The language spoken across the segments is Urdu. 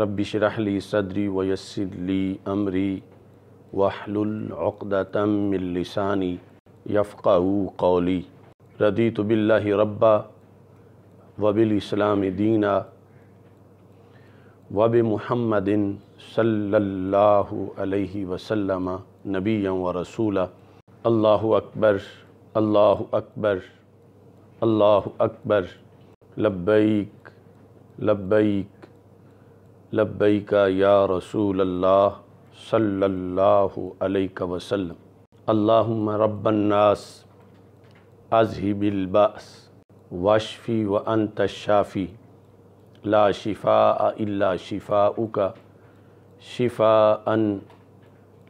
رب شرح لی صدری لی امری وحلل عقدتا من لسانی یفقہو قولی ردیت باللہ ربا وبالاسلام دینا وبمحمد صلی اللہ علیہ وسلم نبیا و رسولہ اللہ اکبر اللہ اکبر اللہ اکبر لبیک لبیک لب یا رسول اللہ صلی اللہ علیہ وسلم اللہم رب الناس اظہب الباس واشفی وانت الشافی لا شفاء الا اللہ شفاء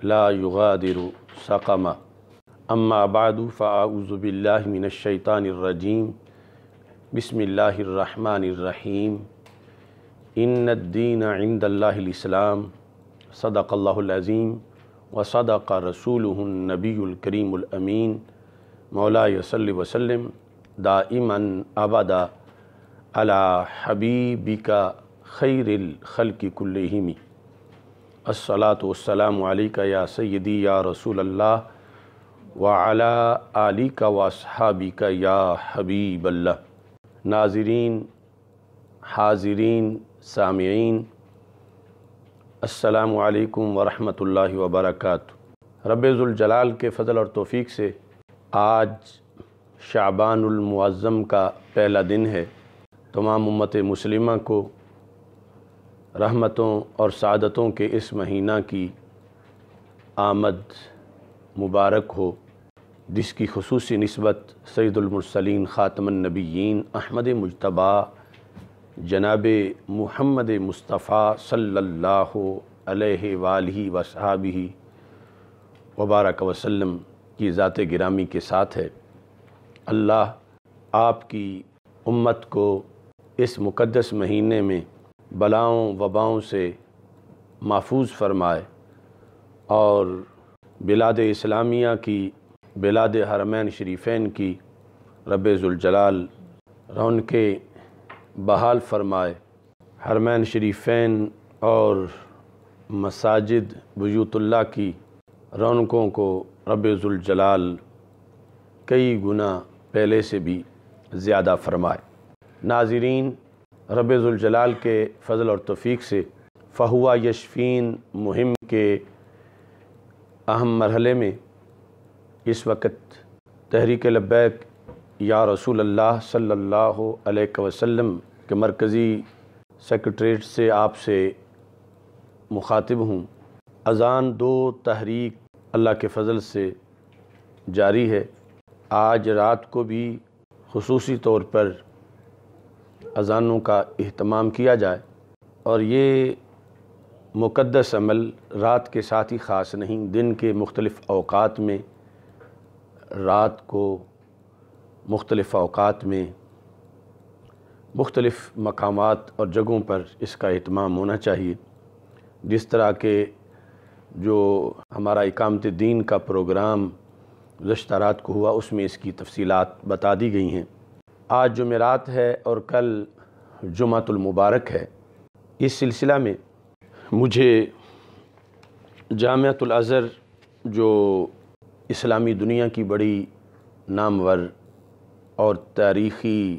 لا شفا سقما اما بعد فاعوذ باللہ من الشیطان الرجیم بسم اللہ الرحمن الرحیم ان الدین عند اللہ الاسلام صدق اللہ العظیم و رسولہ النبی الكریم الامین مولا صلی وسلم دائماً ابدا على حبیبکا خیر الخلق كلہمی الصلاة والسلام علیکہ یا سیدی یا رسول اللہ وعلا آلیکہ واصحابیکہ یا حبیب اللہ ناظرین حاضرین سامعین السلام علیکم ورحمۃ اللہ وبرکاتہ رب الجلال کے فضل اور توفیق سے آج شعبان المعظم کا پہلا دن ہے تمام امت مسلمہ کو رحمتوں اور سعادتوں کے اس مہینہ کی آمد مبارک ہو جس کی خصوصی نسبت سید المرسلین خاتم النبیین احمد مجتبیٰ جناب محمد مصطفیٰ صلی اللہ علیہ وآلہ وصحابہ وبارک وسلم کی ذات گرامی کے ساتھ ہے اللہ آپ کی امت کو اس مقدس مہینے میں بلاؤں وباؤں سے محفوظ فرمائے اور بلاد اسلامیہ کی بلاد حرمین شریفین کی ربض رون رونق بحال فرمائے حرمین شریفین اور مساجد بیوت اللہ کی رونقوں کو رب ذوالجلال کئی گناہ پہلے سے بھی زیادہ فرمائے ناظرین رب ذوالجلال کے فضل اور تفیق سے فہوا یشفین مہم کے اہم مرحلے میں اس وقت تحریک لبیک یا رسول اللہ صلی اللہ علیہ وسلم کے مرکزی سیکرٹریٹ سے آپ سے مخاطب ہوں اذان دو تحریک اللہ کے فضل سے جاری ہے آج رات کو بھی خصوصی طور پر اذانوں کا اہتمام کیا جائے اور یہ مقدس عمل رات کے ساتھ ہی خاص نہیں دن کے مختلف اوقات میں رات کو مختلف اوقات میں مختلف مقامات اور جگہوں پر اس کا اہتمام ہونا چاہیے جس طرح کے جو ہمارا اکامت دین کا پروگرام گزشتہ رات کو ہوا اس میں اس کی تفصیلات بتا دی گئی ہیں آج جمعرات ہے اور کل جمعہ المبارک ہے اس سلسلہ میں مجھے جامعۃ الاضحر جو اسلامی دنیا کی بڑی نامور اور تاریخی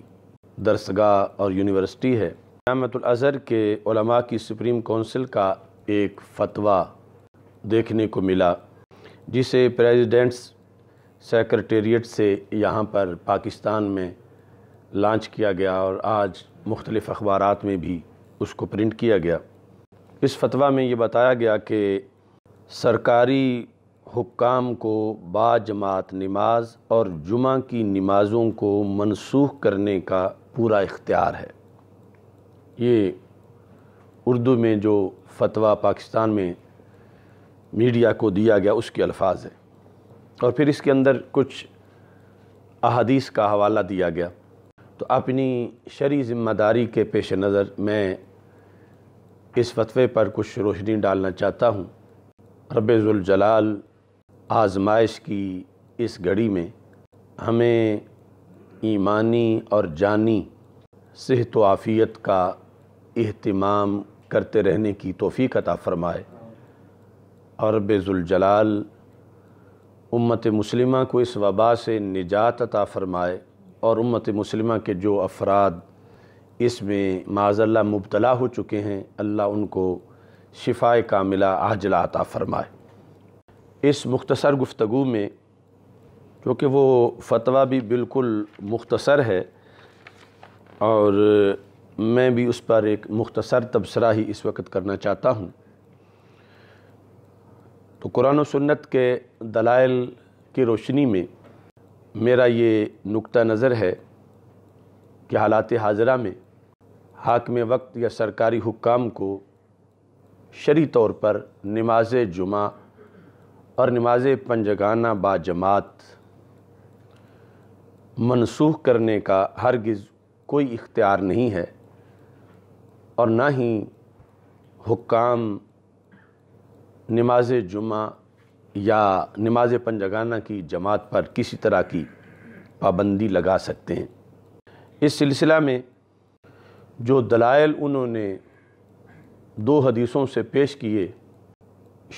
درسگاہ اور یونیورسٹی ہے جامعت الاضحر کے علماء کی سپریم کونسل کا ایک فتویٰ دیکھنے کو ملا جسے پریزیڈنٹس سیکرٹیریٹ سے یہاں پر پاکستان میں لانچ کیا گیا اور آج مختلف اخبارات میں بھی اس کو پرنٹ کیا گیا اس فتویٰ میں یہ بتایا گیا کہ سرکاری حکام کو با جماعت نماز اور جمعہ کی نمازوں کو منسوخ کرنے کا پورا اختیار ہے یہ اردو میں جو فتویٰ پاکستان میں میڈیا کو دیا گیا اس کے الفاظ ہے اور پھر اس کے اندر کچھ احادیث کا حوالہ دیا گیا تو اپنی شرعی ذمہ داری کے پیش نظر میں اس فتوے پر کچھ روشنی ڈالنا چاہتا ہوں رب ذوالجلال آزمائش کی اس گھڑی میں ہمیں ایمانی اور جانی صحت و عافیت کا اہتمام کرتے رہنے کی توفیق عطا فرمائے اور الجلال امت مسلمہ کو اس وبا سے نجات عطا فرمائے اور امت مسلمہ کے جو افراد اس میں معاذ اللہ مبتلا ہو چکے ہیں اللہ ان کو شفائے کاملہ عاجلہ عطا فرمائے اس مختصر گفتگو میں کیونکہ وہ فتویٰ بھی بالکل مختصر ہے اور میں بھی اس پر ایک مختصر تبصرہ ہی اس وقت کرنا چاہتا ہوں تو قرآن و سنت کے دلائل کی روشنی میں میرا یہ نقطہ نظر ہے کہ حالات حاضرہ میں حاکم وقت یا سرکاری حکام کو شریع طور پر نماز جمعہ اور نماز پنجگانہ با جماعت منسوخ کرنے کا ہرگز کوئی اختیار نہیں ہے اور نہ ہی حکام نماز جمعہ یا نماز پنجگانہ کی جماعت پر کسی طرح کی پابندی لگا سکتے ہیں اس سلسلہ میں جو دلائل انہوں نے دو حدیثوں سے پیش کیے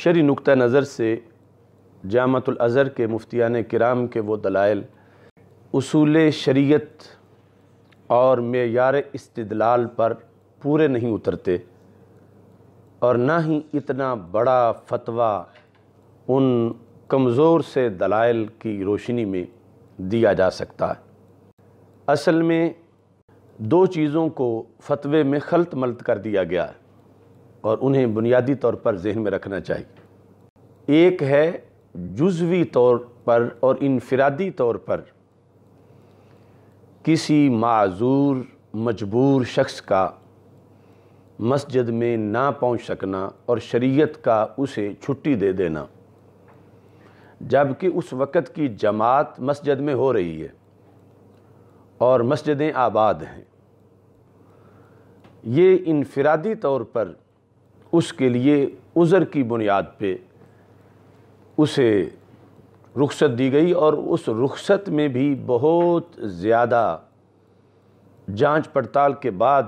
شری نکتہ نظر سے جامت الاضحر کے مفتیان کرام کے وہ دلائل اصول شریعت اور معیار استدلال پر پورے نہیں اترتے اور نہ ہی اتنا بڑا فتویٰ ان کمزور سے دلائل کی روشنی میں دیا جا سکتا ہے اصل میں دو چیزوں کو فتوے میں خلط ملط کر دیا گیا ہے اور انہیں بنیادی طور پر ذہن میں رکھنا چاہیے ایک ہے جزوی طور پر اور انفرادی طور پر کسی معذور مجبور شخص کا مسجد میں نہ پہنچ سکنا اور شریعت کا اسے چھٹی دے دینا جبکہ اس وقت کی جماعت مسجد میں ہو رہی ہے اور مسجدیں آباد ہیں یہ انفرادی طور پر اس کے لیے عذر کی بنیاد پہ اسے رخصت دی گئی اور اس رخصت میں بھی بہت زیادہ جانچ پڑتال کے بعد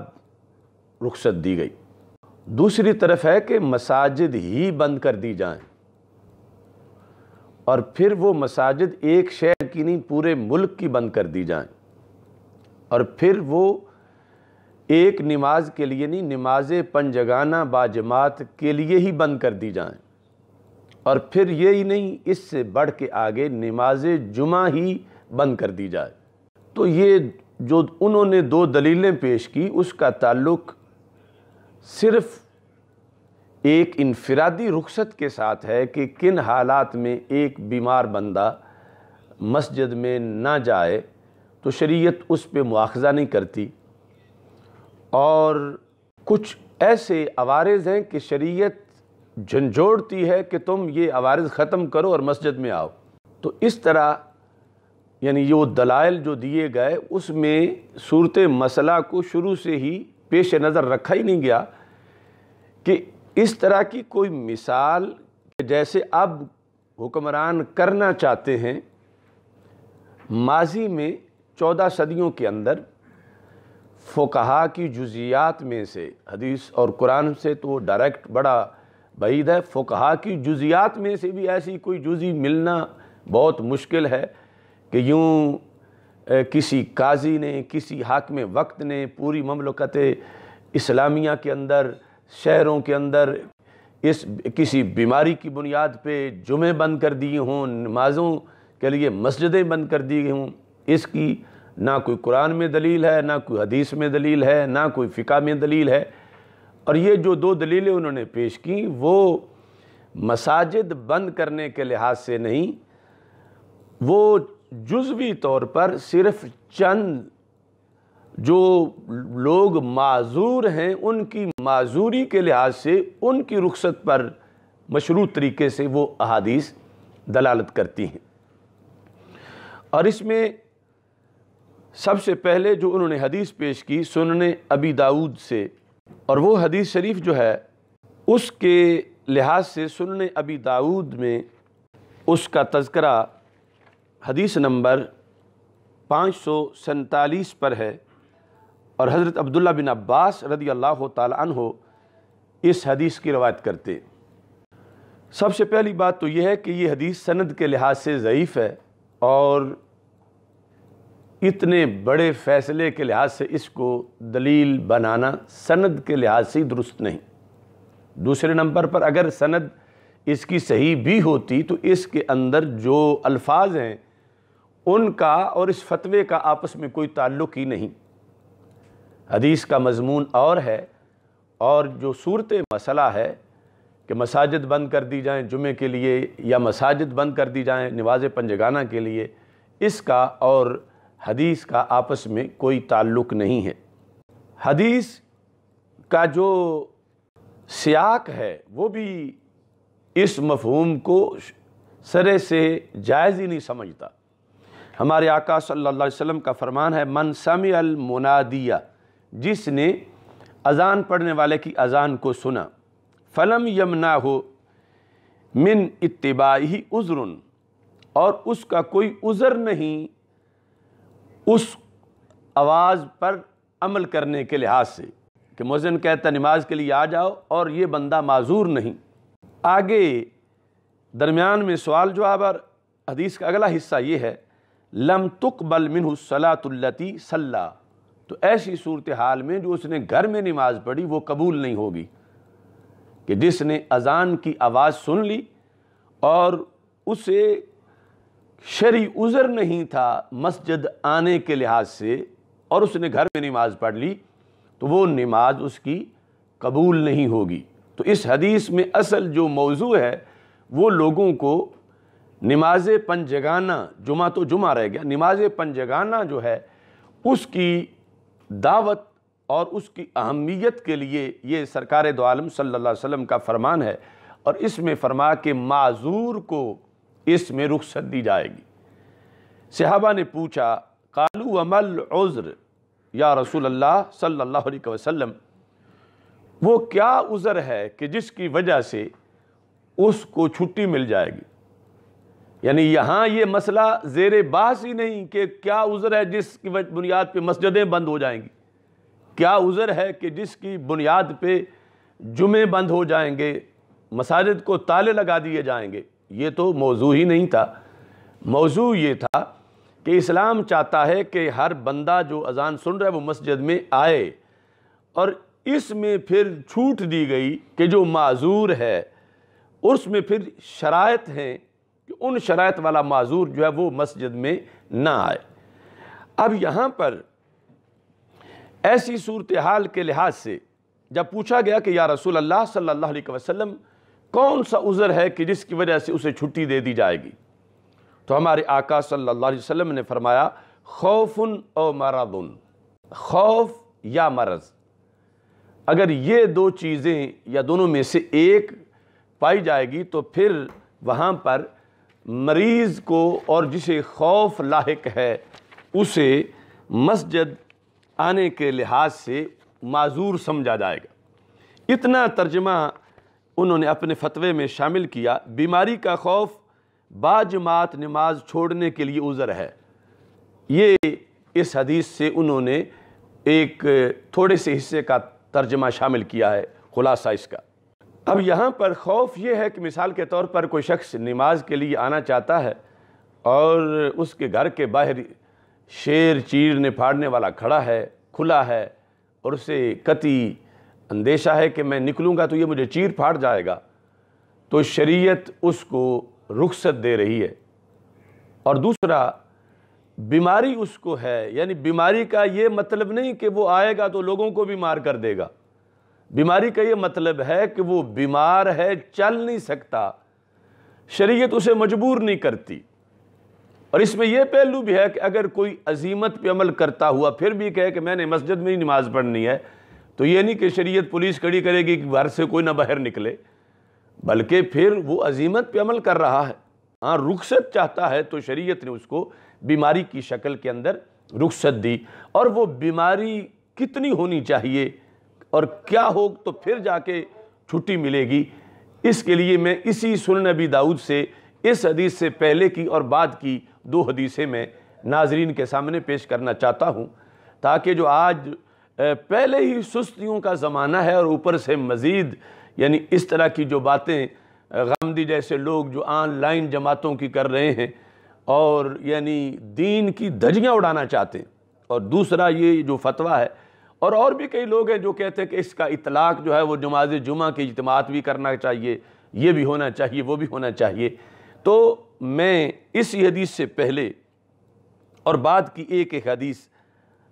رخصت دی گئی دوسری طرف ہے کہ مساجد ہی بند کر دی جائیں اور پھر وہ مساجد ایک شہر کی نہیں پورے ملک کی بند کر دی جائیں اور پھر وہ ایک نماز کے لیے نہیں نماز پنجگانہ باجماعت کے لیے ہی بند کر دی جائیں اور پھر یہی نہیں اس سے بڑھ کے آگے نماز جمعہ ہی بند کر دی جائے تو یہ جو انہوں نے دو دلیلیں پیش کی اس کا تعلق صرف ایک انفرادی رخصت کے ساتھ ہے کہ کن حالات میں ایک بیمار بندہ مسجد میں نہ جائے تو شریعت اس پہ مواخذہ نہیں کرتی اور کچھ ایسے عوارض ہیں کہ شریعت جھنجھوڑتی ہے کہ تم یہ عوارض ختم کرو اور مسجد میں آؤ تو اس طرح یعنی وہ دلائل جو دیے گئے اس میں صورت مسئلہ کو شروع سے ہی پیش نظر رکھا ہی نہیں گیا کہ اس طرح کی کوئی مثال جیسے اب حکمران کرنا چاہتے ہیں ماضی میں چودہ صدیوں کے اندر فقہا کی جزیات میں سے حدیث اور قرآن سے تو وہ ڈائریکٹ بڑا بعید ہے فقہا کی جزیات میں سے بھی ایسی کوئی جزی ملنا بہت مشکل ہے کہ یوں کسی قاضی نے کسی حاکم وقت نے پوری مملکت اسلامیہ کے اندر شہروں کے اندر اس کسی بیماری کی بنیاد پہ جمعے بند کر دی ہوں نمازوں کے لیے مسجدیں بند کر دی ہوں اس کی نہ کوئی قرآن میں دلیل ہے نہ کوئی حدیث میں دلیل ہے نہ کوئی فقہ میں دلیل ہے اور یہ جو دو دلیلیں انہوں نے پیش کی وہ مساجد بند کرنے کے لحاظ سے نہیں وہ جزوی طور پر صرف چند جو لوگ معذور ہیں ان کی معذوری کے لحاظ سے ان کی رخصت پر مشروط طریقے سے وہ احادیث دلالت کرتی ہیں اور اس میں سب سے پہلے جو انہوں نے حدیث پیش کی سننے ابی داود سے اور وہ حدیث شریف جو ہے اس کے لحاظ سے سننے ابی داود میں اس کا تذکرہ حدیث نمبر پانچ سو سنتالیس پر ہے اور حضرت عبداللہ بن عباس رضی اللہ تعالی عنہ اس حدیث کی روایت کرتے سب سے پہلی بات تو یہ ہے کہ یہ حدیث سند کے لحاظ سے ضعیف ہے اور اتنے بڑے فیصلے کے لحاظ سے اس کو دلیل بنانا سند کے لحاظ سے درست نہیں دوسرے نمبر پر اگر سند اس کی صحیح بھی ہوتی تو اس کے اندر جو الفاظ ہیں ان کا اور اس فتوے کا آپس میں کوئی تعلق ہی نہیں حدیث کا مضمون اور ہے اور جو صورت مسئلہ ہے کہ مساجد بند کر دی جائیں جمعے کے لیے یا مساجد بند کر دی جائیں نواز پنجگانہ کے لیے اس کا اور حدیث کا آپس میں کوئی تعلق نہیں ہے حدیث کا جو سیاق ہے وہ بھی اس مفہوم کو سرے سے جائز ہی نہیں سمجھتا ہمارے آقا صلی اللہ علیہ وسلم کا فرمان ہے من سمع المنادیہ جس نے اذان پڑھنے والے کی اذان کو سنا فلم یمنا ہو من اتباعی عذرن اور اس کا کوئی عذر نہیں اس آواز پر عمل کرنے کے لحاظ سے کہ مؤذن کہتا نماز کے لیے آ جاؤ اور یہ بندہ معذور نہیں آگے درمیان میں سوال جواب اور حدیث کا اگلا حصہ یہ ہے لم تقبل منہ الصلاۃ حصلہ توتی صلاح تو ایسی صورتحال میں جو اس نے گھر میں نماز پڑھی وہ قبول نہیں ہوگی کہ جس نے اذان کی آواز سن لی اور اسے شرع عذر نہیں تھا مسجد آنے کے لحاظ سے اور اس نے گھر میں نماز پڑھ لی تو وہ نماز اس کی قبول نہیں ہوگی تو اس حدیث میں اصل جو موضوع ہے وہ لوگوں کو نماز پنجگانہ جمعہ تو جمعہ رہ گیا نماز پنجگانہ جو ہے اس کی دعوت اور اس کی اہمیت کے لیے یہ سرکار دعالم صلی اللہ علیہ وسلم کا فرمان ہے اور اس میں فرما کہ معذور کو اس میں رخصت دی جائے گی صحابہ نے پوچھا قالو ومل عذر یا رسول اللہ صلی اللہ علیہ وسلم وہ کیا عذر ہے کہ جس کی وجہ سے اس کو چھٹی مل جائے گی یعنی یہاں یہ مسئلہ زیر باس ہی نہیں کہ کیا عذر ہے جس کی بنیاد پہ مسجدیں بند ہو جائیں گی کیا عذر ہے کہ جس کی بنیاد پہ جمعے بند ہو جائیں گے مساجد کو تالے لگا دیے جائیں گے یہ تو موضوع ہی نہیں تھا موضوع یہ تھا کہ اسلام چاہتا ہے کہ ہر بندہ جو اذان سن رہا ہے وہ مسجد میں آئے اور اس میں پھر چھوٹ دی گئی کہ جو معذور ہے اس میں پھر شرائط ہیں کہ ان شرائط والا معذور جو ہے وہ مسجد میں نہ آئے اب یہاں پر ایسی صورتحال کے لحاظ سے جب پوچھا گیا کہ یا رسول اللہ صلی اللہ علیہ وسلم کون سا عذر ہے کہ جس کی وجہ سے اسے چھٹی دے دی جائے گی تو ہمارے آقا صلی اللہ علیہ وسلم نے فرمایا خوف او مرض خوف یا مرض اگر یہ دو چیزیں یا دونوں میں سے ایک پائی جائے گی تو پھر وہاں پر مریض کو اور جسے خوف لاحق ہے اسے مسجد آنے کے لحاظ سے معذور سمجھا جائے گا اتنا ترجمہ انہوں نے اپنے فتوے میں شامل کیا بیماری کا خوف باجمات نماز چھوڑنے کے لیے عذر ہے یہ اس حدیث سے انہوں نے ایک تھوڑے سے حصے کا ترجمہ شامل کیا ہے خلاصہ اس کا اب یہاں پر خوف یہ ہے کہ مثال کے طور پر کوئی شخص نماز کے لیے آنا چاہتا ہے اور اس کے گھر کے باہر شیر چیر پھاڑنے والا کھڑا ہے کھلا ہے اور اسے کتی اندیشہ ہے کہ میں نکلوں گا تو یہ مجھے چیر پھاڑ جائے گا تو شریعت اس کو رخصت دے رہی ہے اور دوسرا بیماری اس کو ہے یعنی بیماری کا یہ مطلب نہیں کہ وہ آئے گا تو لوگوں کو بیمار کر دے گا بیماری کا یہ مطلب ہے کہ وہ بیمار ہے چل نہیں سکتا شریعت اسے مجبور نہیں کرتی اور اس میں یہ پہلو بھی ہے کہ اگر کوئی عظیمت پہ عمل کرتا ہوا پھر بھی کہے کہ میں نے مسجد میں ہی نماز پڑھنی ہے تو یہ نہیں کہ شریعت پولیس کڑی کرے گی کہ گھر سے کوئی نہ باہر نکلے بلکہ پھر وہ عظیمت پہ عمل کر رہا ہے ہاں رخصت چاہتا ہے تو شریعت نے اس کو بیماری کی شکل کے اندر رخصت دی اور وہ بیماری کتنی ہونی چاہیے اور کیا ہو تو پھر جا کے چھٹی ملے گی اس کے لیے میں اسی سنن نبی داؤد سے اس حدیث سے پہلے کی اور بعد کی دو حدیثیں میں ناظرین کے سامنے پیش کرنا چاہتا ہوں تاکہ جو آج پہلے ہی سستیوں کا زمانہ ہے اور اوپر سے مزید یعنی اس طرح کی جو باتیں غامدی جیسے لوگ جو آن لائن جماعتوں کی کر رہے ہیں اور یعنی دین کی دھجیاں اڑانا چاہتے ہیں اور دوسرا یہ جو فتویٰ ہے اور اور بھی کئی لوگ ہیں جو کہتے ہیں کہ اس کا اطلاق جو ہے وہ جماعت جمعہ کے اجتماعات بھی کرنا چاہیے یہ بھی ہونا چاہیے وہ بھی ہونا چاہیے تو میں اس حدیث سے پہلے اور بعد کی ایک ایک حدیث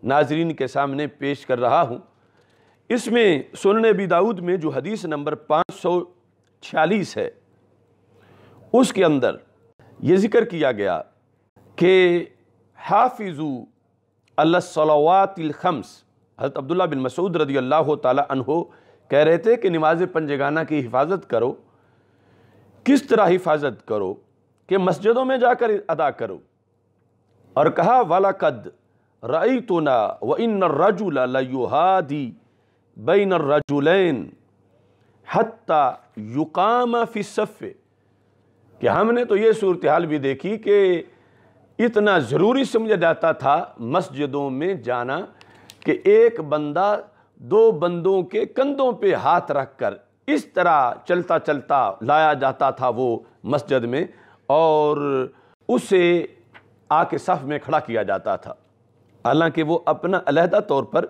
ناظرین کے سامنے پیش کر رہا ہوں اس میں سنن ابی بود میں جو حدیث نمبر پانچ سو چھیالیس ہے اس کے اندر یہ ذکر کیا گیا کہ حافظو اللہ صلوات الخمس حضرت عبداللہ بن مسعود رضی اللہ تعالی عنہ کہہ رہے تھے کہ نماز پنجگانہ کی حفاظت کرو کس طرح حفاظت کرو کہ مسجدوں میں جا کر ادا کرو اور کہا والا قد رأيتنا وإن الرجل ليهادي بين الرجلين حتى يقام في الصف کہ ہم نے تو یہ صورتحال بھی دیکھی کہ اتنا ضروری سمجھا جاتا تھا مسجدوں میں جانا کہ ایک بندہ دو بندوں کے کندھوں پہ ہاتھ رکھ کر اس طرح چلتا چلتا لایا جاتا تھا وہ مسجد میں اور اسے آ کے صف میں کھڑا کیا جاتا تھا حالانکہ وہ اپنا علیحدہ طور پر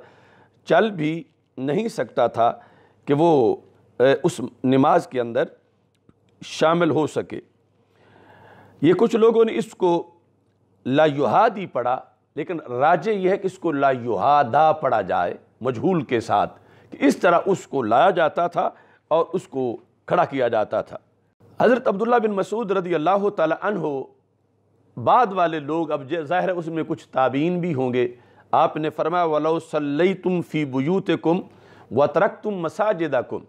چل بھی نہیں سکتا تھا کہ وہ اس نماز کے اندر شامل ہو سکے یہ کچھ لوگوں نے اس کو لا یہادی پڑھا لیکن راجے یہ ہے کہ اس کو لا یہادہ پڑھا جائے مجھول کے ساتھ کہ اس طرح اس کو لایا جاتا تھا اور اس کو کھڑا کیا جاتا تھا حضرت عبداللہ بن مسعود رضی اللہ تعالی عنہ بعد والے لوگ اب ظاہر ہے اس میں کچھ تابعین بھی ہوں گے آپ نے فرمایا وَلَوْ سَلَّيْتُمْ فِي بُيُوتِكُمْ وَتَرَكْتُمْ مَسَاجِدَكُمْ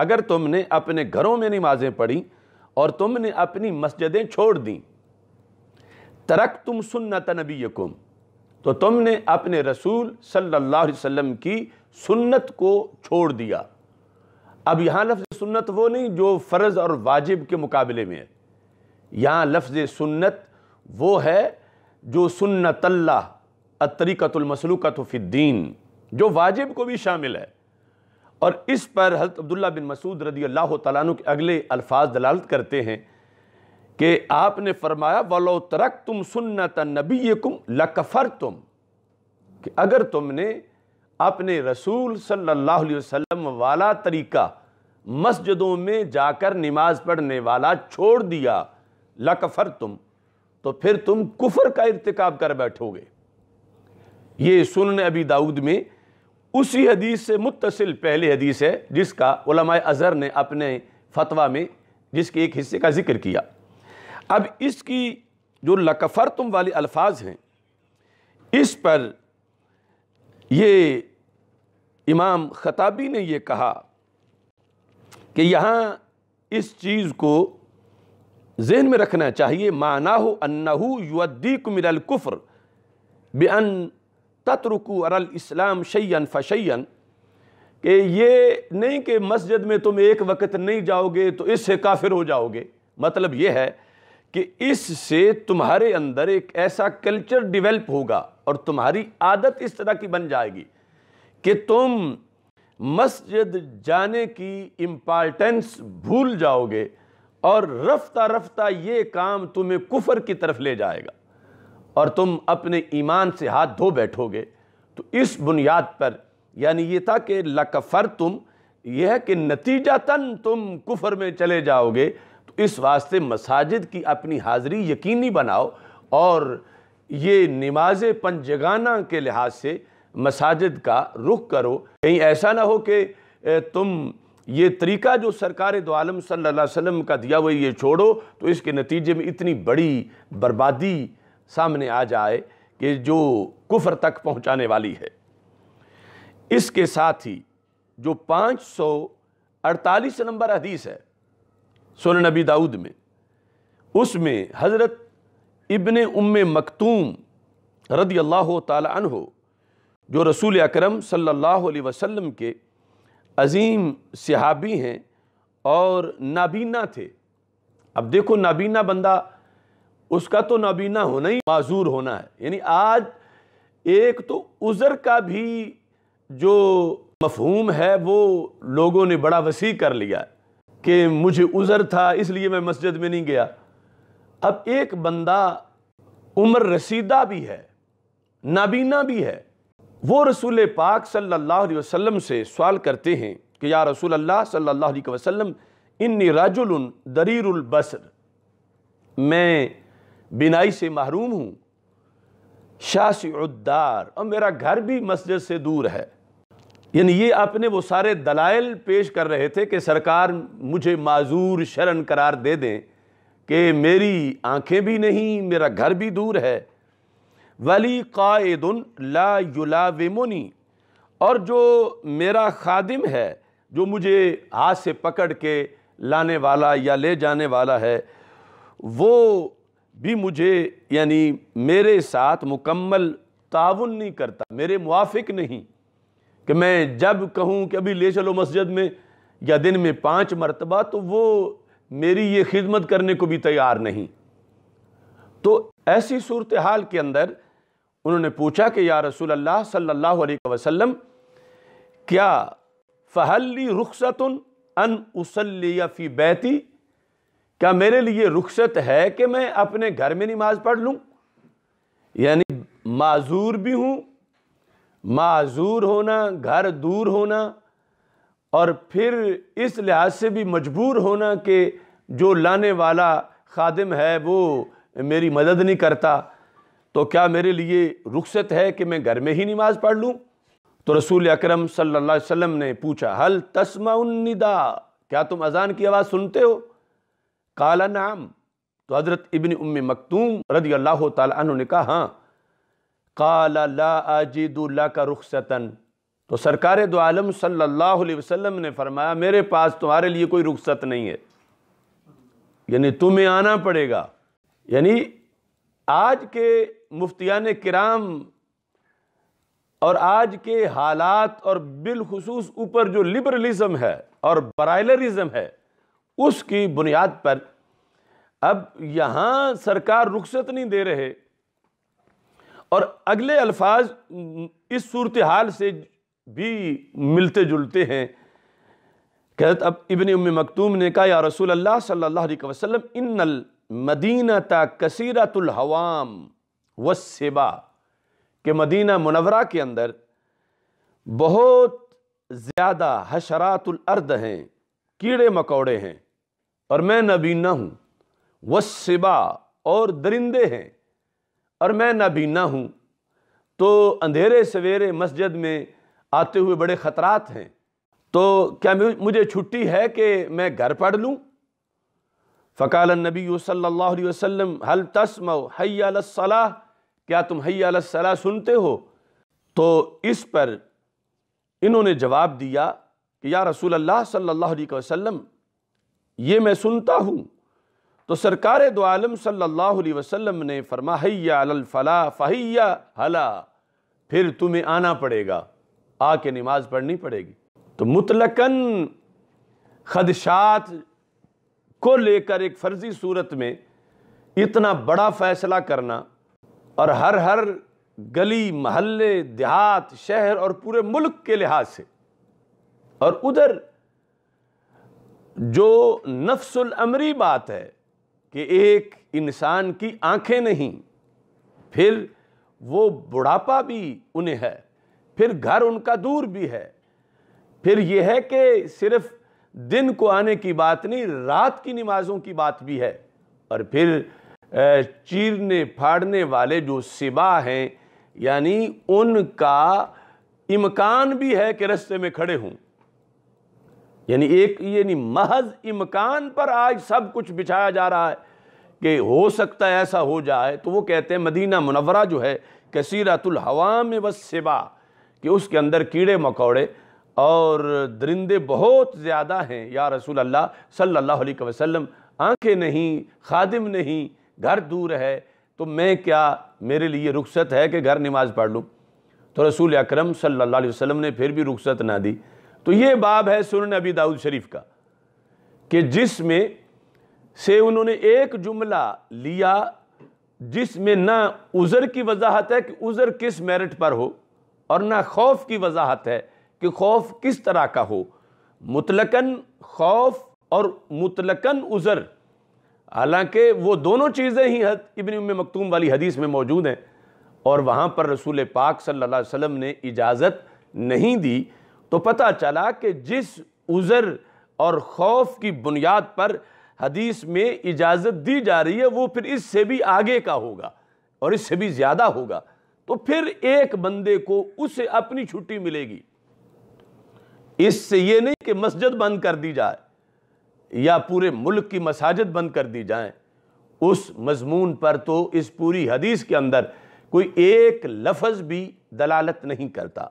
اگر تم نے اپنے گھروں میں نمازیں پڑھی اور تم نے اپنی مسجدیں چھوڑ دیں تَرَكْتُمْ تم سنت تو تم نے اپنے رسول صلی اللہ علیہ وسلم کی سنت کو چھوڑ دیا اب یہاں لفظ سنت وہ نہیں جو فرض اور واجب کے مقابلے میں ہے یہاں لفظ سنت وہ ہے جو سنت اللہ المسلوکت فی الدین جو واجب کو بھی شامل ہے اور اس پر حضرت عبداللہ بن مسعود رضی اللہ تعالیٰ عنہ کے اگلے الفاظ دلالت کرتے ہیں کہ آپ نے فرمایا وَلَوْ تَرَكْتُمْ سُنَّةَ نَبِيِّكُمْ لَكَفَرْتُمْ کہ اگر تم نے اپنے رسول صلی اللہ علیہ وسلم والا طریقہ مسجدوں میں جا کر نماز پڑھنے والا چھوڑ دیا لَكَفَرْتُمْ تو پھر تم کفر کا ارتکاب کر بیٹھو گے یہ سنن ابی داود میں اسی حدیث سے متصل پہلے حدیث ہے جس کا علماء اظہر نے اپنے فتویٰ میں جس کے ایک حصے کا ذکر کیا اب اس کی جو لکفر تم والے الفاظ ہیں اس پر یہ امام خطابی نے یہ کہا کہ یہاں اس چیز کو ذہن میں رکھنا چاہیے ماناہ انہو یویق مرالقفر الکفر ان تترکو رکو الاسلام اسلام فشیئن کہ یہ نہیں کہ مسجد میں تم ایک وقت نہیں جاؤ گے تو اس سے کافر ہو جاؤ گے مطلب یہ ہے کہ اس سے تمہارے اندر ایک ایسا کلچر ڈیولپ ہوگا اور تمہاری عادت اس طرح کی بن جائے گی کہ تم مسجد جانے کی امپارٹنس بھول جاؤ گے اور رفتہ رفتہ یہ کام تمہیں کفر کی طرف لے جائے گا اور تم اپنے ایمان سے ہاتھ دھو بیٹھو گے تو اس بنیاد پر یعنی یہ تھا کہ لکفر تم یہ ہے کہ نتیجہ تن تم کفر میں چلے جاؤ گے تو اس واسطے مساجد کی اپنی حاضری یقینی بناؤ اور یہ نماز پنجگانہ کے لحاظ سے مساجد کا رخ کرو کہیں ایسا نہ ہو کہ تم یہ طریقہ جو سرکار دو عالم صلی اللہ علیہ وسلم کا دیا ہوا یہ چھوڑو تو اس کے نتیجے میں اتنی بڑی بربادی سامنے آ جائے کہ جو کفر تک پہنچانے والی ہے اس کے ساتھ ہی جو پانچ سو اڑتالیس نمبر حدیث ہے سن نبی داؤد میں اس میں حضرت ابن ام مکتوم رضی اللہ تعالی عنہ جو رسول اکرم صلی اللہ علیہ وسلم کے عظیم صحابی ہیں اور نابینا تھے اب دیکھو نابینا بندہ اس کا تو نابینا ہونا ہی معذور ہونا ہے یعنی آج ایک تو عذر کا بھی جو مفہوم ہے وہ لوگوں نے بڑا وسیع کر لیا کہ مجھے عذر تھا اس لیے میں مسجد میں نہیں گیا اب ایک بندہ عمر رسیدہ بھی ہے نابینا بھی ہے وہ رسول پاک صلی اللہ علیہ وسلم سے سوال کرتے ہیں کہ یا رسول اللہ صلی اللہ علیہ وسلم انی رجل دریر البصر میں بینائی سے محروم ہوں شاسع الدار اور میرا گھر بھی مسجد سے دور ہے یعنی یہ آپ نے وہ سارے دلائل پیش کر رہے تھے کہ سرکار مجھے معذور شرن قرار دے دیں کہ میری آنکھیں بھی نہیں میرا گھر بھی دور ہے ولی قائد لا یلاومنی اور جو میرا خادم ہے جو مجھے ہاتھ سے پکڑ کے لانے والا یا لے جانے والا ہے وہ بھی مجھے یعنی میرے ساتھ مکمل تعاون نہیں کرتا میرے موافق نہیں کہ میں جب کہوں کہ ابھی لے چلو مسجد میں یا دن میں پانچ مرتبہ تو وہ میری یہ خدمت کرنے کو بھی تیار نہیں تو ایسی صورتحال کے اندر انہوں نے پوچھا کہ یا رسول اللہ صلی اللہ علیہ وسلم کیا فحلی رخصتن ان وسلی یا فی بیتی کیا میرے لیے رخصت ہے کہ میں اپنے گھر میں نماز پڑھ لوں یعنی معذور بھی ہوں معذور ہونا گھر دور ہونا اور پھر اس لحاظ سے بھی مجبور ہونا کہ جو لانے والا خادم ہے وہ میری مدد نہیں کرتا تو کیا میرے لیے رخصت ہے کہ میں گھر میں ہی نماز پڑھ لوں تو رسول اکرم صلی اللہ علیہ وسلم نے پوچھا حل تسمع الندا کیا تم اذان کی آواز سنتے ہو کالا نام تو حضرت ابن ام مکتوم رضی اللہ تعالیٰ عنہ نے کہا ہاں لا اللہ کا رخصتاَََََََََََََ تو سرکار دو عالم صلی اللہ علیہ وسلم نے فرمایا میرے پاس تمہارے لیے کوئی رخصت نہیں ہے یعنی تمہیں آنا پڑے گا یعنی آج کے مفتیان کرام اور آج کے حالات اور بالخصوص اوپر جو لبرلزم ہے اور برائلرزم ہے اس کی بنیاد پر اب یہاں سرکار رخصت نہیں دے رہے اور اگلے الفاظ اس صورتحال سے بھی ملتے جلتے ہیں کہ ابن ام مکتوم نے کہا یا رسول اللہ صلی اللہ علیہ وسلم ان مدینہ تا کثیرت الحوام والسبا کہ مدینہ منورہ کے اندر بہت زیادہ حشرات الارض ہیں کیڑے مکوڑے ہیں اور میں نبینہ ہوں والسبا اور درندے ہیں اور میں نبینہ ہوں تو اندھیرے سویرے مسجد میں آتے ہوئے بڑے خطرات ہیں تو کیا مجھے چھٹی ہے کہ میں گھر پڑھ لوں فقال النبی صلی اللہ علیہ وسلم حل حی علی الصلاح کیا تم حی علی الصلاح سنتے ہو تو اس پر انہوں نے جواب دیا کہ یا رسول اللہ صلی اللہ علیہ وسلم یہ میں سنتا ہوں تو سرکار دو عالم صلی اللہ علیہ وسلم نے فرما حی علی الفلاح فحی حلا پھر تمہیں آنا پڑے گا آ کے نماز پڑھنی پڑے گی تو مطلقاً خدشات کو لے کر ایک فرضی صورت میں اتنا بڑا فیصلہ کرنا اور ہر ہر گلی محلے دیہات شہر اور پورے ملک کے لحاظ سے اور ادھر جو نفس العمری بات ہے کہ ایک انسان کی آنکھیں نہیں پھر وہ بڑھاپا بھی انہیں ہے پھر گھر ان کا دور بھی ہے پھر یہ ہے کہ صرف دن کو آنے کی بات نہیں رات کی نمازوں کی بات بھی ہے اور پھر چیرنے پھاڑنے والے جو سبا ہیں یعنی ان کا امکان بھی ہے کہ رستے میں کھڑے ہوں یعنی ایک یعنی محض امکان پر آج سب کچھ بچھایا جا رہا ہے کہ ہو سکتا ہے ایسا ہو جائے تو وہ کہتے ہیں مدینہ منورہ جو ہے کثیرت الحوام و سبا کہ اس کے اندر کیڑے مکوڑے اور درندے بہت زیادہ ہیں یا رسول اللہ صلی اللہ علیہ وسلم آنکھیں نہیں خادم نہیں گھر دور ہے تو میں کیا میرے لیے رخصت ہے کہ گھر نماز پڑھ لوں تو رسول اکرم صلی اللہ علیہ وسلم نے پھر بھی رخصت نہ دی تو یہ باب ہے سنن ابی دعوت شریف کا کہ جس میں سے انہوں نے ایک جملہ لیا جس میں نہ عذر کی وضاحت ہے کہ عذر کس میرٹ پر ہو اور نہ خوف کی وضاحت ہے کہ خوف کس طرح کا ہو مطلقاً خوف اور مطلقاً عذر حالانکہ وہ دونوں چیزیں ہی ابن ام مکتوم والی حدیث میں موجود ہیں اور وہاں پر رسول پاک صلی اللہ علیہ وسلم نے اجازت نہیں دی تو پتہ چلا کہ جس عذر اور خوف کی بنیاد پر حدیث میں اجازت دی جا رہی ہے وہ پھر اس سے بھی آگے کا ہوگا اور اس سے بھی زیادہ ہوگا تو پھر ایک بندے کو اسے اپنی چھٹی ملے گی اس سے یہ نہیں کہ مسجد بند کر دی جائے یا پورے ملک کی مساجد بند کر دی جائیں اس مضمون پر تو اس پوری حدیث کے اندر کوئی ایک لفظ بھی دلالت نہیں کرتا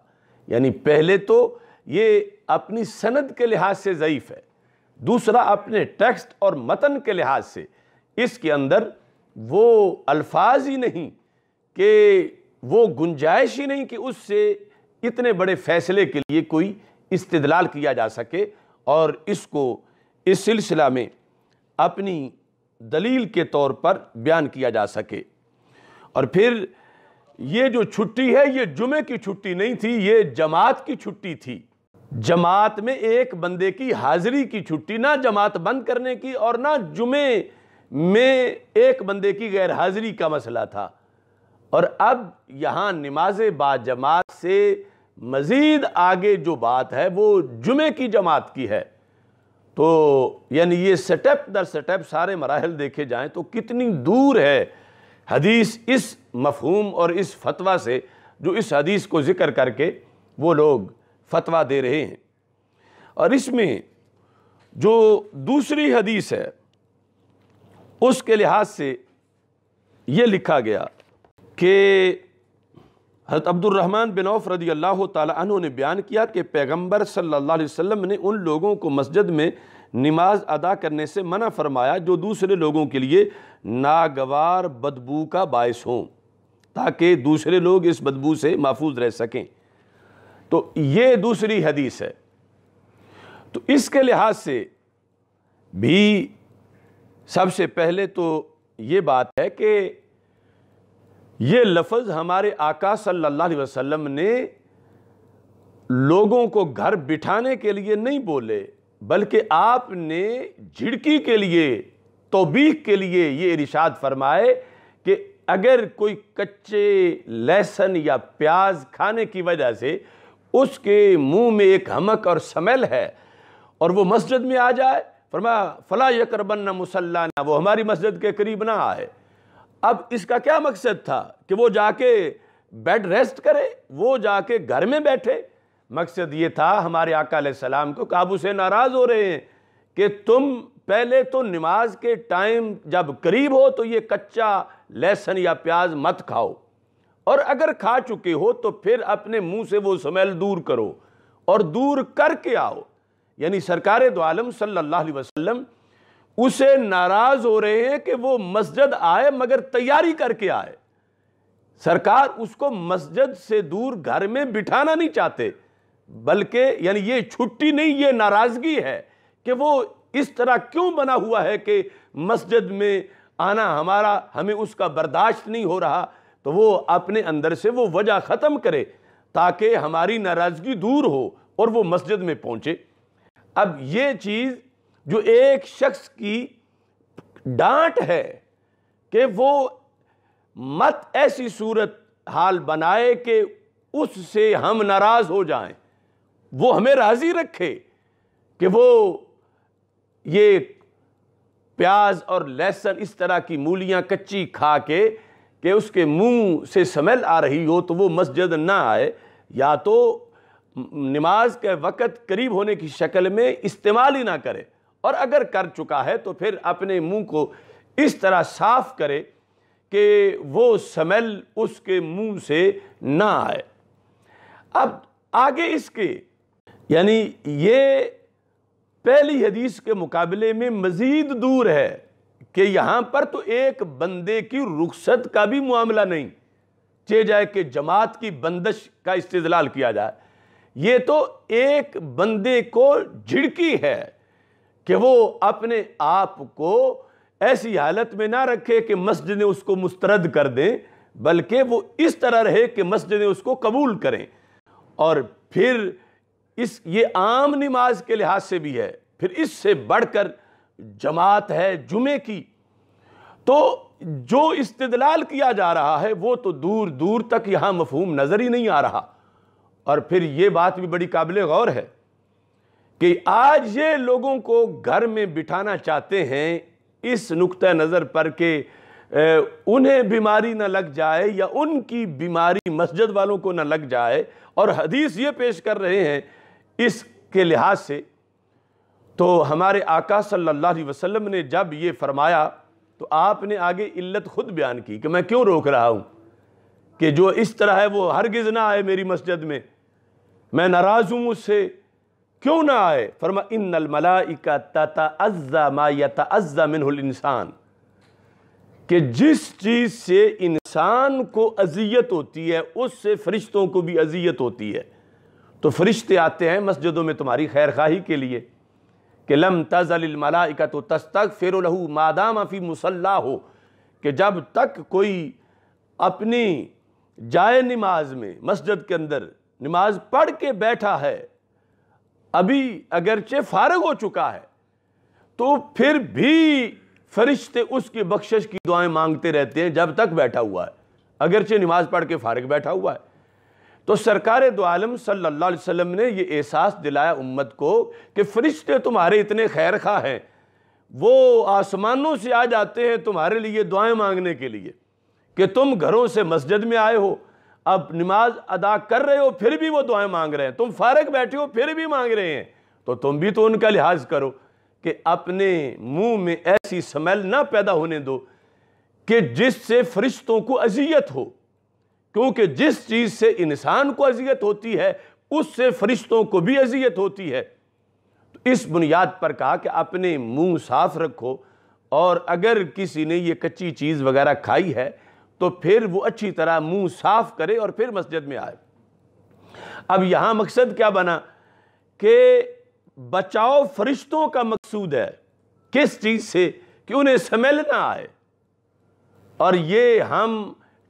یعنی پہلے تو یہ اپنی سند کے لحاظ سے ضعیف ہے دوسرا اپنے ٹیکسٹ اور متن کے لحاظ سے اس کے اندر وہ الفاظ ہی نہیں کہ وہ گنجائش ہی نہیں کہ اس سے اتنے بڑے فیصلے کے لیے کوئی استدلال کیا جا سکے اور اس کو اس سلسلہ میں اپنی دلیل کے طور پر بیان کیا جا سکے اور پھر یہ جو چھٹی ہے یہ جمعے کی چھٹی نہیں تھی یہ جماعت کی چھٹی تھی جماعت میں ایک بندے کی حاضری کی چھٹی نہ جماعت بند کرنے کی اور نہ جمعے میں ایک بندے کی غیر حاضری کا مسئلہ تھا اور اب یہاں نماز با جماعت سے مزید آگے جو بات ہے وہ جمعہ کی جماعت کی ہے تو یعنی یہ سٹیپ در سٹیپ سارے مراحل دیکھے جائیں تو کتنی دور ہے حدیث اس مفہوم اور اس فتوہ سے جو اس حدیث کو ذکر کر کے وہ لوگ فتویٰ دے رہے ہیں اور اس میں جو دوسری حدیث ہے اس کے لحاظ سے یہ لکھا گیا کہ حضرت عبد الرحمن بن عوف رضی اللہ تعالی عنہ نے بیان کیا کہ پیغمبر صلی اللہ علیہ وسلم نے ان لوگوں کو مسجد میں نماز ادا کرنے سے منع فرمایا جو دوسرے لوگوں کے لیے ناگوار بدبو کا باعث ہوں تاکہ دوسرے لوگ اس بدبو سے محفوظ رہ سکیں تو یہ دوسری حدیث ہے تو اس کے لحاظ سے بھی سب سے پہلے تو یہ بات ہے کہ یہ لفظ ہمارے آقا صلی اللہ علیہ وسلم نے لوگوں کو گھر بٹھانے کے لیے نہیں بولے بلکہ آپ نے جھڑکی کے لیے توبیق کے لیے یہ ارشاد فرمائے کہ اگر کوئی کچے لہسن یا پیاز کھانے کی وجہ سے اس کے منہ میں ایک ہمک اور سمیل ہے اور وہ مسجد میں آ جائے فرما فلا یکربن مصلّہ وہ ہماری مسجد کے قریب نہ آئے اب اس کا کیا مقصد تھا کہ وہ جا کے بیڈ ریسٹ کرے وہ جا کے گھر میں بیٹھے مقصد یہ تھا ہمارے آقا علیہ السلام کو قابو سے ناراض ہو رہے ہیں کہ تم پہلے تو نماز کے ٹائم جب قریب ہو تو یہ کچا لہسن یا پیاز مت کھاؤ اور اگر کھا چکے ہو تو پھر اپنے منہ سے وہ سمیل دور کرو اور دور کر کے آؤ یعنی سرکار دعالم صلی اللہ علیہ وسلم اسے ناراض ہو رہے ہیں کہ وہ مسجد آئے مگر تیاری کر کے آئے سرکار اس کو مسجد سے دور گھر میں بٹھانا نہیں چاہتے بلکہ یعنی یہ چھٹی نہیں یہ ناراضگی ہے کہ وہ اس طرح کیوں بنا ہوا ہے کہ مسجد میں آنا ہمارا ہمیں اس کا برداشت نہیں ہو رہا تو وہ اپنے اندر سے وہ وجہ ختم کرے تاکہ ہماری ناراضگی دور ہو اور وہ مسجد میں پہنچے اب یہ چیز جو ایک شخص کی ڈانٹ ہے کہ وہ مت ایسی صورت حال بنائے کہ اس سے ہم ناراض ہو جائیں وہ ہمیں راضی رکھے کہ وہ یہ پیاز اور لہسن اس طرح کی مولیاں کچی کھا کے کہ اس کے منہ سے سمیل آ رہی ہو تو وہ مسجد نہ آئے یا تو نماز کے وقت قریب ہونے کی شکل میں استعمال ہی نہ کرے اور اگر کر چکا ہے تو پھر اپنے منہ کو اس طرح صاف کرے کہ وہ سمیل اس کے منہ سے نہ آئے اب آگے اس کے یعنی یہ پہلی حدیث کے مقابلے میں مزید دور ہے کہ یہاں پر تو ایک بندے کی رخصت کا بھی معاملہ نہیں چے جائے کہ جماعت کی بندش کا استضلال کیا جائے یہ تو ایک بندے کو جھڑکی ہے کہ وہ اپنے آپ کو ایسی حالت میں نہ رکھے کہ مسجد نے اس کو مسترد کر دیں بلکہ وہ اس طرح رہے کہ مسجد اس کو قبول کریں اور پھر اس یہ عام نماز کے لحاظ سے بھی ہے پھر اس سے بڑھ کر جماعت ہے جمعے کی تو جو استدلال کیا جا رہا ہے وہ تو دور دور تک یہاں مفہوم نظر ہی نہیں آ رہا اور پھر یہ بات بھی بڑی قابل غور ہے کہ آج یہ لوگوں کو گھر میں بٹھانا چاہتے ہیں اس نکتہ نظر پر کہ انہیں بیماری نہ لگ جائے یا ان کی بیماری مسجد والوں کو نہ لگ جائے اور حدیث یہ پیش کر رہے ہیں اس کے لحاظ سے تو ہمارے آقا صلی اللہ علیہ وسلم نے جب یہ فرمایا تو آپ نے آگے علت خود بیان کی کہ میں کیوں روک رہا ہوں کہ جو اس طرح ہے وہ ہرگز نہ آئے میری مسجد میں میں ناراض ہوں اس سے کیوں نہ آئے فرما ان الملائکہ تتعزا ما یتعزا منہ الانسان کہ جس چیز سے انسان کو اذیت ہوتی ہے اس سے فرشتوں کو بھی اذیت ہوتی ہے تو فرشتے آتے ہیں مسجدوں میں تمہاری خیر خواہی کے لیے کہ لم تزل الملائکہ تو تستغفر لہو مادام فی مسلح ہو کہ جب تک کوئی اپنی جائے نماز میں مسجد کے اندر نماز پڑھ کے بیٹھا ہے ابھی اگرچہ فارغ ہو چکا ہے تو پھر بھی فرشتے اس کی بخشش کی دعائیں مانگتے رہتے ہیں جب تک بیٹھا ہوا ہے اگرچہ نماز پڑھ کے فارغ بیٹھا ہوا ہے تو سرکار دعالم صلی اللہ علیہ وسلم نے یہ احساس دلایا امت کو کہ فرشتے تمہارے اتنے خیر خواہ ہیں وہ آسمانوں سے آ جاتے ہیں تمہارے لیے دعائیں مانگنے کے لیے کہ تم گھروں سے مسجد میں آئے ہو اب نماز ادا کر رہے ہو پھر بھی وہ دعائیں مانگ رہے ہیں تم فارغ بیٹھے ہو پھر بھی مانگ رہے ہیں تو تم بھی تو ان کا لحاظ کرو کہ اپنے منہ میں ایسی سمیل نہ پیدا ہونے دو کہ جس سے فرشتوں کو اذیت ہو کیونکہ جس چیز سے انسان کو اذیت ہوتی ہے اس سے فرشتوں کو بھی اذیت ہوتی ہے تو اس بنیاد پر کہا کہ اپنے منہ صاف رکھو اور اگر کسی نے یہ کچی چیز وغیرہ کھائی ہے تو پھر وہ اچھی طرح منہ صاف کرے اور پھر مسجد میں آئے اب یہاں مقصد کیا بنا کہ بچاؤ فرشتوں کا مقصود ہے کس چیز سے کہ انہیں سمیل نہ آئے اور یہ ہم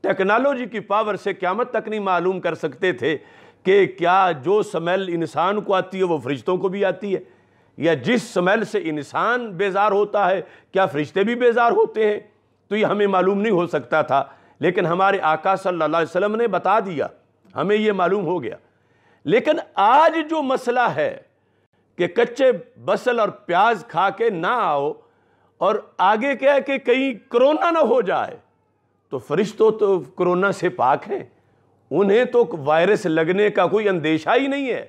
ٹیکنالوجی کی پاور سے قیامت تک نہیں معلوم کر سکتے تھے کہ کیا جو سمیل انسان کو آتی ہے وہ فرشتوں کو بھی آتی ہے یا جس سمیل سے انسان بیزار ہوتا ہے کیا فرشتے بھی بیزار ہوتے ہیں تو یہ ہمیں معلوم نہیں ہو سکتا تھا لیکن ہمارے آقا صلی اللہ علیہ وسلم نے بتا دیا ہمیں یہ معلوم ہو گیا لیکن آج جو مسئلہ ہے کہ کچے بسل اور پیاز کھا کے نہ آؤ اور آگے کیا کہیں کرونا نہ ہو جائے تو فرشتوں تو کرونا سے پاک ہیں انہیں تو وائرس لگنے کا کوئی اندیشہ ہی نہیں ہے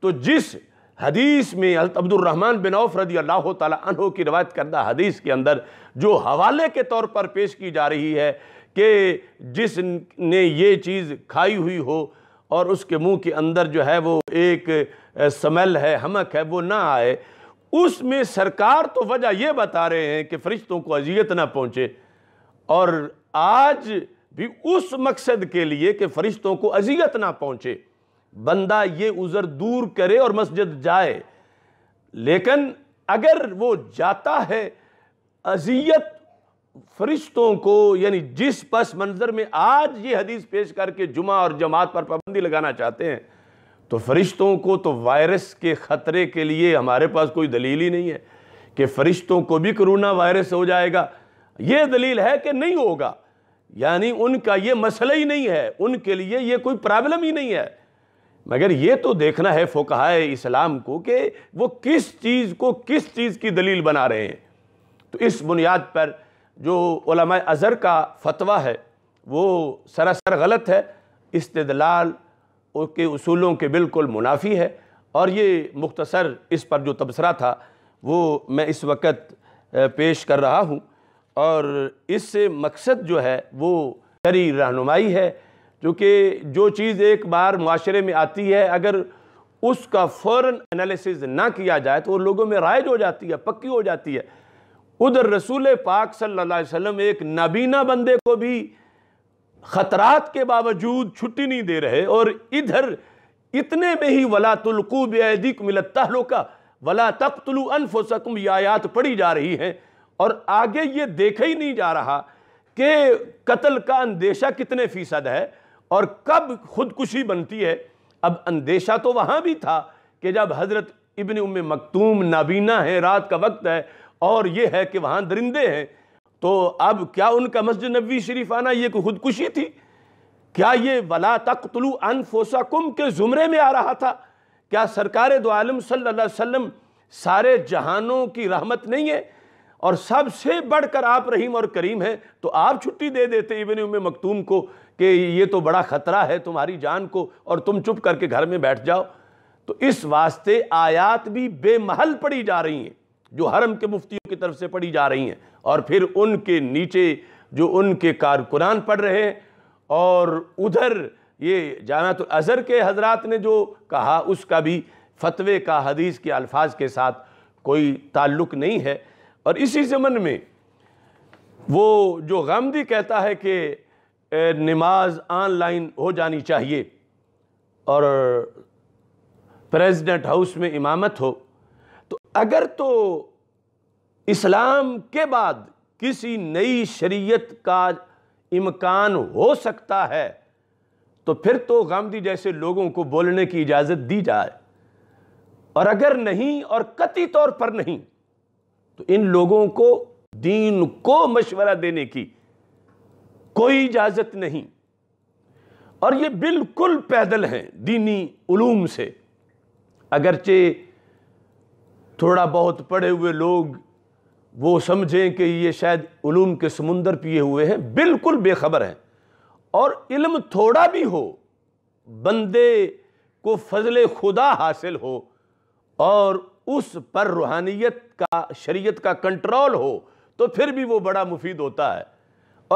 تو جس حدیث میں عبد الرحمن بن عوف رضی اللہ تعالیٰ عنہ کی روایت کردہ حدیث کے اندر جو حوالے کے طور پر پیش کی جا رہی ہے کہ جس نے یہ چیز کھائی ہوئی ہو اور اس کے منہ کے اندر جو ہے وہ ایک سمیل ہے ہمک ہے وہ نہ آئے اس میں سرکار تو وجہ یہ بتا رہے ہیں کہ فرشتوں کو اذیت نہ پہنچے اور آج بھی اس مقصد کے لیے کہ فرشتوں کو اذیت نہ پہنچے بندہ یہ عذر دور کرے اور مسجد جائے لیکن اگر وہ جاتا ہے اذیت فرشتوں کو یعنی جس پس منظر میں آج یہ حدیث پیش کر کے جمعہ اور جماعت پر پابندی لگانا چاہتے ہیں تو فرشتوں کو تو وائرس کے خطرے کے لیے ہمارے پاس کوئی دلیل ہی نہیں ہے کہ فرشتوں کو بھی کرونا وائرس ہو جائے گا یہ دلیل ہے کہ نہیں ہوگا یعنی ان کا یہ مسئلہ ہی نہیں ہے ان کے لیے یہ کوئی پرابلم ہی نہیں ہے مگر یہ تو دیکھنا ہے فقہ اسلام کو کہ وہ کس چیز کو کس چیز کی دلیل بنا رہے ہیں تو اس بنیاد پر جو علماء اظہر کا فتویٰ ہے وہ سراسر غلط ہے استدلال کے اصولوں کے بالکل منافی ہے اور یہ مختصر اس پر جو تبصرہ تھا وہ میں اس وقت پیش کر رہا ہوں اور اس سے مقصد جو ہے وہ شری رہنمائی ہے کیونکہ جو چیز ایک بار معاشرے میں آتی ہے اگر اس کا فوراً انالیسز نہ کیا جائے تو وہ لوگوں میں رائج ہو جاتی ہے پکی ہو جاتی ہے ادھر رسول پاک صلی اللہ علیہ وسلم ایک نابینا بندے کو بھی خطرات کے باوجود چھٹی نہیں دے رہے اور ادھر اتنے میں ہی ولاۃ القوب ادیک ملتح لو کا ولا تخت انفسکم یہ آیات پڑی جا رہی ہیں اور آگے یہ دیکھا ہی نہیں جا رہا کہ قتل کا اندیشہ کتنے فیصد ہے اور کب خودکشی بنتی ہے اب اندیشہ تو وہاں بھی تھا کہ جب حضرت ابن ام مکتوم نابینا ہے رات کا وقت ہے اور یہ ہے کہ وہاں درندے ہیں تو اب کیا ان کا مسجد نبوی آنا یہ کوئی خودکشی تھی کیا یہ ولا تَقْتُلُوا أَنفُسَكُمْ کے زمرے میں آ رہا تھا کیا سرکار دو عالم صلی اللہ علیہ وسلم سارے جہانوں کی رحمت نہیں ہے اور سب سے بڑھ کر آپ رحیم اور کریم ہیں تو آپ چھٹی دے دیتے ابن ام مکتوم کو کہ یہ تو بڑا خطرہ ہے تمہاری جان کو اور تم چپ کر کے گھر میں بیٹھ جاؤ تو اس واسطے آیات بھی بے محل پڑی جا رہی ہیں جو حرم کے مفتیوں کی طرف سے پڑھی جا رہی ہیں اور پھر ان کے نیچے جو ان کے کارکنان پڑھ رہے ہیں اور ادھر یہ جامعت تو کے حضرات نے جو کہا اس کا بھی فتوے کا حدیث کے الفاظ کے ساتھ کوئی تعلق نہیں ہے اور اسی زمن میں وہ جو غامدی کہتا ہے کہ نماز آن لائن ہو جانی چاہیے اور پریزیڈنٹ ہاؤس میں امامت ہو اگر تو اسلام کے بعد کسی نئی شریعت کا امکان ہو سکتا ہے تو پھر تو غامدی جیسے لوگوں کو بولنے کی اجازت دی جائے اور اگر نہیں اور قطی طور پر نہیں تو ان لوگوں کو دین کو مشورہ دینے کی کوئی اجازت نہیں اور یہ بالکل پیدل ہیں دینی علوم سے اگرچہ تھوڑا بہت پڑھے ہوئے لوگ وہ سمجھیں کہ یہ شاید علوم کے سمندر پیے ہوئے ہیں بالکل بے خبر ہیں اور علم تھوڑا بھی ہو بندے کو فضل خدا حاصل ہو اور اس پر روحانیت کا شریعت کا کنٹرول ہو تو پھر بھی وہ بڑا مفید ہوتا ہے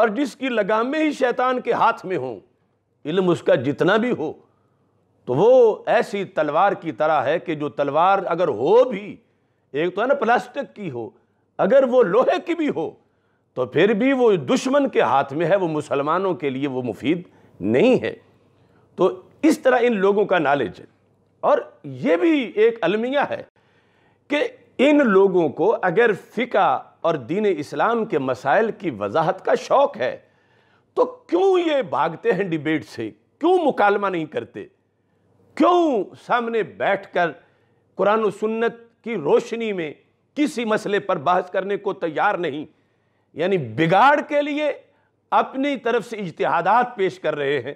اور جس کی لگامیں ہی شیطان کے ہاتھ میں ہوں علم اس کا جتنا بھی ہو تو وہ ایسی تلوار کی طرح ہے کہ جو تلوار اگر ہو بھی ایک تو ہے نا پلاسٹک کی ہو اگر وہ لوہے کی بھی ہو تو پھر بھی وہ دشمن کے ہاتھ میں ہے وہ مسلمانوں کے لیے وہ مفید نہیں ہے تو اس طرح ان لوگوں کا نالج ہے اور یہ بھی ایک المیہ ہے کہ ان لوگوں کو اگر فقہ اور دین اسلام کے مسائل کی وضاحت کا شوق ہے تو کیوں یہ بھاگتے ہیں ڈیبیٹ سے کیوں مکالمہ نہیں کرتے کیوں سامنے بیٹھ کر قرآن و سنت کی روشنی میں کسی مسئلے پر بحث کرنے کو تیار نہیں یعنی بگاڑ کے لیے اپنی طرف سے اجتہادات پیش کر رہے ہیں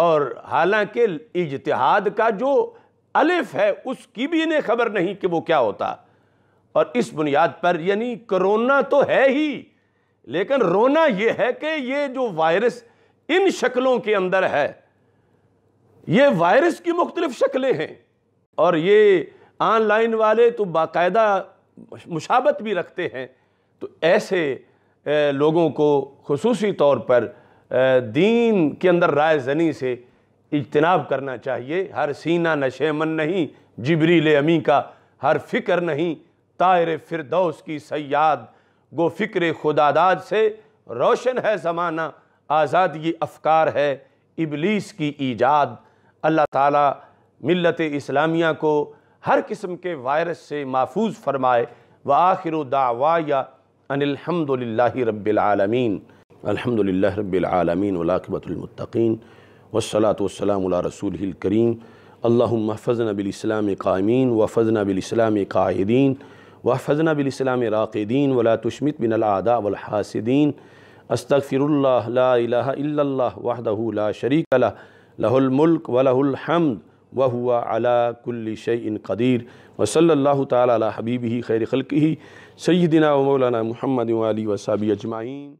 اور حالانکہ اجتہاد کا جو الف ہے اس کی بھی انہیں خبر نہیں کہ وہ کیا ہوتا اور اس بنیاد پر یعنی کرونا تو ہے ہی لیکن رونا یہ ہے کہ یہ جو وائرس ان شکلوں کے اندر ہے یہ وائرس کی مختلف شکلیں ہیں اور یہ آن لائن والے تو باقاعدہ مشابت بھی رکھتے ہیں تو ایسے لوگوں کو خصوصی طور پر دین کے اندر رائے زنی سے اجتناب کرنا چاہیے ہر سینہ نشیمن نہیں جبریل امی کا ہر فکر نہیں طائر فردوس کی سیاد گو فکر خداداد سے روشن ہے زمانہ آزادی افکار ہے ابلیس کی ایجاد اللہ تعالیٰ ملت اسلامیہ کو ہر قسم کے وائرس سے محفوظ فرمائے وآخر دعوایا ان الحمد للہ رب العالمین الحمد للہ رب العالمین المطقین المتقین والصلاة والسلام اللہ رسول الکریم اللہم احفظنا بالاسلام قائمین وحفظنا بالاسلام قائدین وحفظنا بالاسلام راقدین ولا تشمت من العداء والحاسدین استغفر اللہ لا الہ الا اللہ وحدہ لا شریک لہ الملک الحمد و ہوا علا کل شعی قدیر و صلی اللہ تعالی علی حبیب ہی خیر خلق ہی سیدنا و مولانا محمد علی وصاب اجمعین